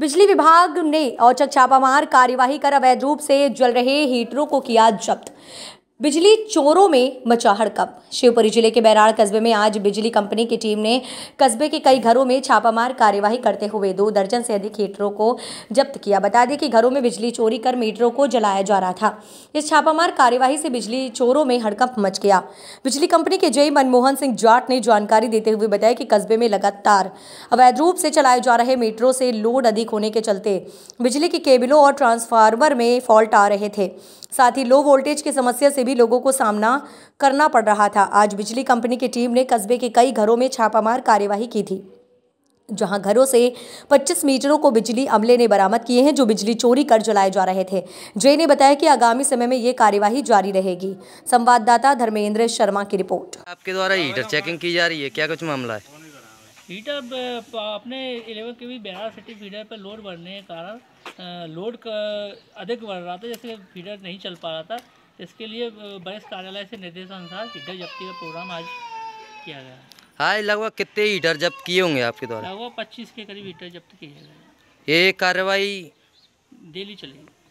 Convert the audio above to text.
बिजली विभाग ने औचक छापामार कार्यवाही कर अवैध रूप से जल रहे हीटरों को किया जब्त बिजली चोरों में मचा हड़कंप शिवपुरी जिले के बैराड़ कस्बे में आज बिजली कंपनी की टीम ने कस्बे के कई घरों में छापामार कार्यवाही करते हुए दो दर्जन से अधिक हीटरों को जब्त किया बता दें कि घरों में बिजली चोरी कर मीटरों को जलाया जा रहा था इस छापामार कार्यवाही से बिजली चोरों में हड़कंप मच गया बिजली कंपनी के जय मनमोहन सिंह जाट ने जानकारी देते हुए बताया कि कस्बे में लगातार अवैध रूप से चलाए जा रहे मीटरों से लोड अधिक होने के चलते बिजली के केबलों और ट्रांसफार्मर में फॉल्ट आ रहे थे साथ ही लो वोल्टेज की समस्या से भी लोगों को सामना करना पड़ रहा था आज बिजली कंपनी की टीम ने कस्बे के कई घरों में छापामार कार्यवाही की थी जहां घरों से 25 मीटरों को बिजली अमले ने बरामद किए हैं जो बिजली चोरी कर जलाए जा रहे थे जय ने बताया कि आगामी समय में ये कार्यवाही जारी रहेगी संवाददाता धर्मेंद्र शर्मा की रिपोर्ट आपके द्वारा हीटर चेकिंग की जा रही है क्या कुछ मामला है हीटर uh, अपने इलेवन के भी बैराज सिटी फीडर पर लोड बढ़ने के कारण लोड uh, का अधिक बढ़ रहा था जैसे फीडर नहीं चल पा रहा था इसके लिए वरिष्ठ uh, कार्यालय से निर्देशानुसार हीटर जब्ती का प्रोग्राम आज किया गया हाँ लगभग कितने हीटर जब्त किए होंगे आपके द्वारा लगभग पच्चीस के करीब हीटर जब्त किए गए ये कार्रवाई डेली चलेगी